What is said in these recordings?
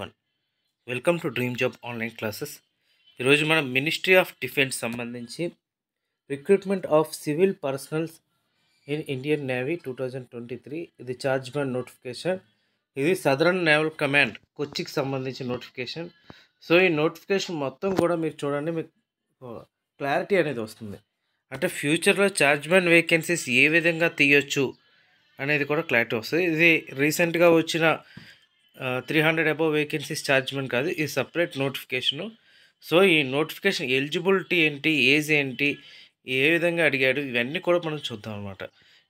One welcome to dream job online classes ఈరోజు మనం ministry of defence సంబంధించి recruitment of civil personnels in Indian navy two thousand twenty three ఇది charge band notification ఇది southern naval command కొచ్చికి సంబంధించిన notification so ఈ notification మొత్తం కూడా మీరు చూడండి మీకు క్లారిటీ అనేది వస్తుంది అంటే ఫ్యూచర్లో చార్జ్ బ్యాండ్ వేకెన్సీస్ ఏ విధంగా తీయొచ్చు అనేది కూడా క్లారిటీ వస్తుంది ఇది రీసెంట్గా వచ్చిన three hundred above vacancies chargeman కాదు ఇది సపరేట్ నోటిఫికేషను సో ఈ నోటిఫికేషన్ ఎలిజిబిలిటీ ఏంటి ఏజ్ ఏంటి ఏ విధంగా అడిగాడు ఇవన్నీ కూడా మనం చూద్దాం అనమాట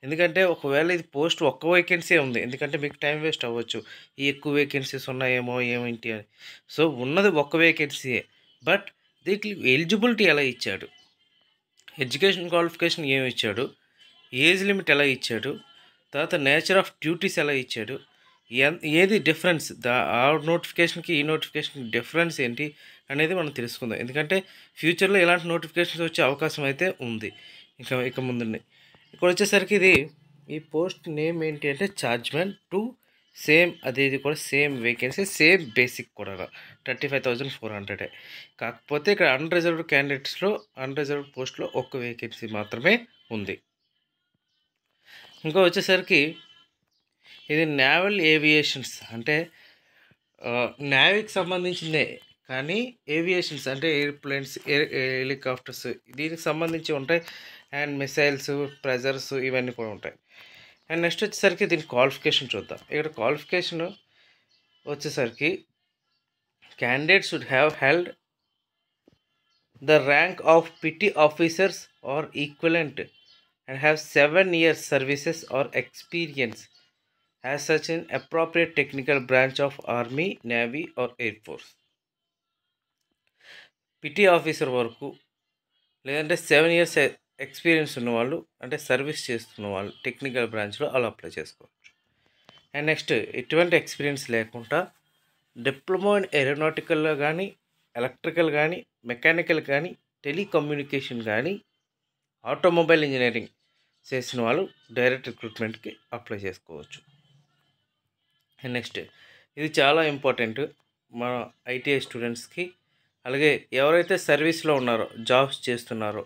ఎందుకంటే ఒకవేళ ఇది పోస్ట్ ఒక్క వేకెన్సీ ఉంది ఎందుకంటే మీకు టైం వేస్ట్ అవ్వచ్చు ఈ ఎక్కువ వేకెన్సీస్ ఉన్నాయేమో ఏమేంటి అని సో ఉన్నది ఒక్క వేకెన్సీయే బట్ దీనికి ఎలిజిబిలిటీ ఎలా ఇచ్చాడు ఎడ్యుకేషన్ క్వాలిఫికేషన్ ఏమి ఇచ్చాడు ఏజ్ లిమిట్ ఎలా ఇచ్చాడు తర్వాత నేచర్ ఆఫ్ డ్యూటీస్ ఎలా ఇచ్చాడు ఏది డిఫరెన్స్ దా ఆ నోటిఫికేషన్కి ఈ నోటిఫికేషన్కి డిఫరెన్స్ ఏంటి అనేది మనం తెలుసుకుందాం ఎందుకంటే ఫ్యూచర్లో ఎలాంటి నోటిఫికేషన్స్ వచ్చే అవకాశం అయితే ఉంది ఇంకా ఇక ముందుని ఇక్కడ వచ్చేసరికి ఇది ఈ పోస్ట్ నేమ్ ఏంటి అంటే ఛార్జ్మెంట్ టు సేమ్ అదే ఇది కూడా సేమ్ వేకెన్సీ సేమ్ బేసిక్ కూడా థర్టీ ఫైవ్ థౌజండ్ ఫోర్ హండ్రెడే కాకపోతే ఇక్కడ అన్ రిజర్వ్డ్ క్యాండిడేట్స్లో అన్ రిజర్వ్డ్ పోస్ట్లో ఒక్క వేకెన్సీ మాత్రమే ఉంది ఇంకా వచ్చేసరికి ఇది నావల్ ఏవియేషన్స్ అంటే నేవీకి సంబంధించిందే కానీ ఏవియేషన్స్ అంటే ఎయిర్ప్లేన్స్ హెలికాప్టర్స్ దీనికి సంబంధించి ఉంటాయి అండ్ మిసైల్స్ ప్రెజర్స్ ఇవన్నీ కూడా ఉంటాయి అండ్ నెక్స్ట్ వచ్చేసరికి దీని క్వాలిఫికేషన్ చూద్దాం ఇక్కడ క్వాలిఫికేషన్ వచ్చేసరికి candidate should have held the rank of PT officers or equivalent and have seven years services or experience has such an appropriate technical branch of Army, Navy or Air Force. PT officer వరకు లేదంటే seven years experience ఉన్నవాళ్ళు అంటే service చేస్తున్న వాళ్ళు technical బ్రాంచ్లో అలా apply చేసుకోవచ్చు and next ఎటువంటి ఎక్స్పీరియన్స్ లేకుండా డిప్లొమా ఇన్ ఏరోనాటికల్లో కానీ ఎలక్ట్రికల్ కానీ మెకానికల్ కానీ టెలికమ్యూనికేషన్ కానీ ఆటోమొబైల్ ఇంజనీరింగ్ చేసిన వాళ్ళు డైరెక్ట్ రిక్రూట్మెంట్కి అప్లై చేసుకోవచ్చు నెక్స్ట్ ఇది చాలా ఇంపార్టెంట్ మన ఐటీఐ స్టూడెంట్స్కి అలాగే ఎవరైతే సర్వీస్లో ఉన్నారో జాబ్స్ చేస్తున్నారో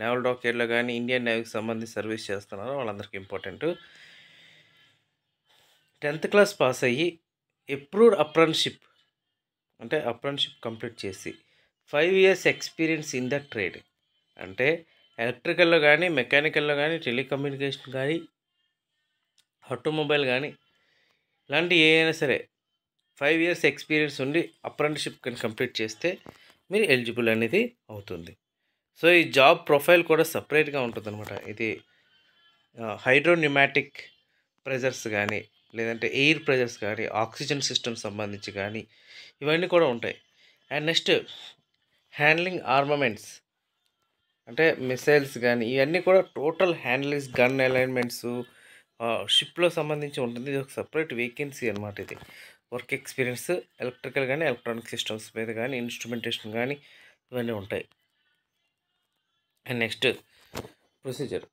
నేవల్ డాక్టర్లో కానీ ఇండియన్ నేవీకి సంబంధించి సర్వీస్ చేస్తున్నారో వాళ్ళందరికీ ఇంపార్టెంట్ టెన్త్ క్లాస్ పాస్ అయ్యి ఎప్రూవ్డ్ అప్రెంట్షిప్ అంటే అప్రెంట్షిప్ కంప్లీట్ చేసి five years experience in the trade అంటే ఎలక్ట్రికల్లో కానీ మెకానికల్లో కానీ టెలికమ్యూనికేషన్ కానీ ఆటోమొబైల్ కానీ లాంటి ఏదైనా సరే ఫైవ్ ఇయర్స్ ఎక్స్పీరియన్స్ ఉండి అప్రెంటిషిప్ కానీ కంప్లీట్ చేస్తే మీరు ఎలిజిబుల్ అనేది అవుతుంది సో ఈ జాబ్ ప్రొఫైల్ కూడా సపరేట్గా ఉంటుంది అనమాట ఇది హైడ్రోన్యూమాటిక్ ప్రెజర్స్ కానీ లేదంటే ఎయిర్ ప్రెజర్స్ కానీ ఆక్సిజన్ సిస్టమ్ సంబంధించి కానీ ఇవన్నీ కూడా ఉంటాయి అండ్ నెక్స్ట్ హ్యాండ్లింగ్ ఆర్మమెంట్స్ అంటే మిసైల్స్ కానీ ఇవన్నీ కూడా టోటల్ హ్యాండ్లింగ్స్ గన్ అలైన్మెంట్స్ షిప్లో సంబంధించి ఉంటుంది ఇది ఒక సపరేట్ వేకెన్సీ అనమాట ఇది వర్క్ ఎక్స్పీరియన్స్ ఎలక్ట్రికల్ కానీ ఎలక్ట్రానిక్ సిస్టమ్స్ మీద కానీ ఇన్స్ట్రుమెంటేషన్ కానీ ఇవన్నీ ఉంటాయి and next procedure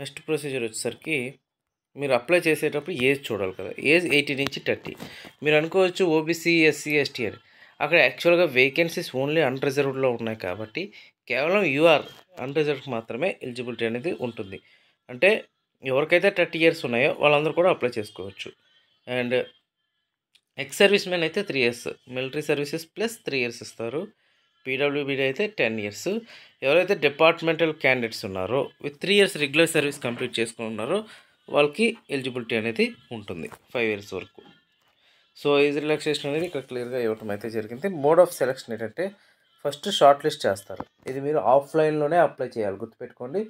next procedure వచ్చేసరికి మీరు అప్లై చేసేటప్పుడు ఏజ్ చూడాలి కదా ఏజ్ ఎయిటీ నుంచి థర్టీ మీరు అనుకోవచ్చు ఓబీసీ ఎస్సీ ఎస్టీ అని అక్కడ యాక్చువల్గా వేకెన్సీస్ ఓన్లీ అన్రిజర్వ్డ్లో ఉన్నాయి కాబట్టి కేవలం యూఆర్ అన్రిజర్వ్డ్ మాత్రమే ఎలిజిబిలిటీ అనేది ఉంటుంది అంటే ఎవరికైతే థర్టీ ఇయర్స్ ఉన్నాయో వాళ్ళందరూ కూడా అప్లై చేసుకోవచ్చు అండ్ ఎక్స్ సర్వీస్ మెన్ అయితే three years military services plus three years ఇస్తారు పీడబ్ల్యూబీడీ అయితే టెన్ ఇయర్స్ ఎవరైతే డిపార్ట్మెంటల్ క్యాండిడేట్స్ ఉన్నారో with three years regular service complete చేసుకున్నారో వాళ్ళకి ఎలిజిబిలిటీ అనేది ఉంటుంది ఫైవ్ ఇయర్స్ వరకు సో ఈజ్ రిలాక్సేషన్ అనేది ఇక్కడ క్లియర్గా ఇవ్వటం అయితే జరిగింది మోడ్ ఆఫ్ సెలక్షన్ ఏంటంటే ఫస్ట్ షార్ట్ లిస్ట్ చేస్తారు ఇది మీరు ఆఫ్లైన్లోనే అప్లై చేయాలి గుర్తుపెట్టుకోండి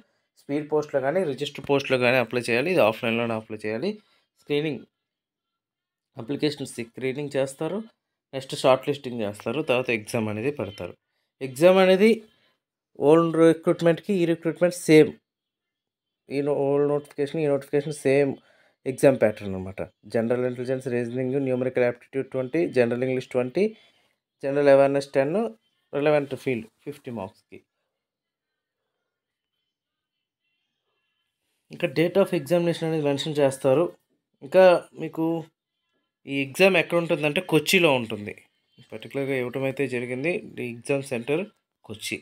స్పీడ్ పోస్ట్లో కానీ రిజిస్టర్ పోస్ట్లో కానీ అప్లై చేయాలి ఇది ఆఫ్లైన్లోనే అప్లై చేయాలి స్క్రీనింగ్ అప్లికేషన్ స్క్రీనింగ్ చేస్తారు నెక్స్ట్ షార్ట్ లిస్టింగ్ చేస్తారు తర్వాత ఎగ్జామ్ అనేది పెడతారు ఎగ్జామ్ అనేది ఓల్డ్ రిక్రూట్మెంట్కి ఈ రిక్రూట్మెంట్ సేమ్ ఈ ఓల్డ్ నోటిఫికేషన్ ఈ నోటిఫికేషన్ సేమ్ ఎగ్జామ్ ప్యాటర్న్ అనమాట general intelligence reasoning numerical aptitude twenty general English twenty general awareness ten relevant field fifty మార్క్స్కి ఇంకా డేట్ ఆఫ్ ఎగ్జామినేషన్ అనేది మెన్షన్ చేస్తారు ఇంకా మీకు ఈ ఎగ్జామ్ ఎక్కడ ఉంటుందంటే కొచ్చిలో ఉంటుంది పర్టికులర్గా ఇవ్వటం అయితే జరిగింది exam centre Kochi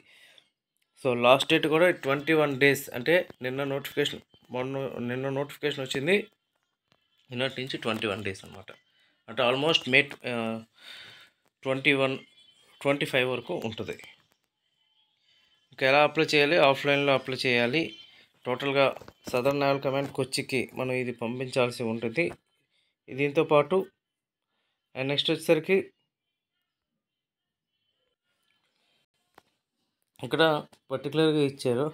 so last date కూడా ట్వంటీ వన్ డేస్ అంటే నిన్న నోటిఫికేషన్ మొన్న నిన్న నోటిఫికేషన్ వచ్చింది నిన్నటి నుంచి ట్వంటీ వన్ డేస్ అనమాట అంటే almost May twenty one twenty five వరకు ఉంటుంది ఇంకా ఎలా అప్లై చేయాలి ఆఫ్లైన్లో అప్లై చేయాలి టోటల్గా సదర్ నావల్ కమాండ్ కొచ్చికి మనం ఇది పంపించాల్సి ఉంటుంది దీంతో పాటు నెక్స్ట్ వచ్చేసరికి ఇక్కడ పర్టికులర్గా ఇచ్చారు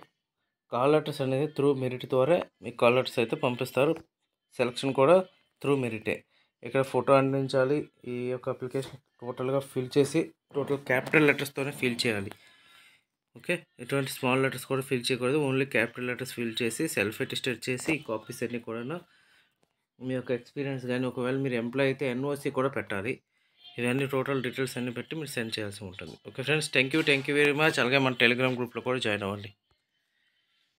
కాల్ లెటర్స్ అనేది త్రూ మెరిట్ ద్వారా మీకు కాల్ లెటర్స్ అయితే పంపిస్తారు సెలక్షన్ కూడా త్రూ మెరిటే ఇక్కడ ఫోటో అందించాలి ఈ యొక్క అప్లికేషన్ టోటల్గా ఫిల్ చేసి టోటల్ క్యాపిటల్ లెటర్స్తోనే ఫిల్ చేయాలి ఓకే ఎటువంటి స్మాల్ లెటర్స్ కూడా ఫిల్ చేయకూడదు ఓన్లీ క్యాపిటల్ లెటర్స్ ఫిల్ చేసి సెల్ఫ్ అటెస్టెడ్ చేసి ఈ కాపీస్ అన్నీ కూడా మీ యొక్క ఎక్స్పీరియన్స్ కానీ ఒకవేళ మీరు ఎంప్లాయ్ అయితే ఎన్ఓసి కూడా పెట్టాలి ఇవన్నీ టోటల్ డీటెయిల్స్ అన్నీ పెట్టి మీరు సెండ్ చేయాల్సి ఉంటుంది okay friends thank you thank you very much అలాగే మన టెలిగ్రామ్ గ్రూప్లో కూడా జాయిన్ అవ్వండి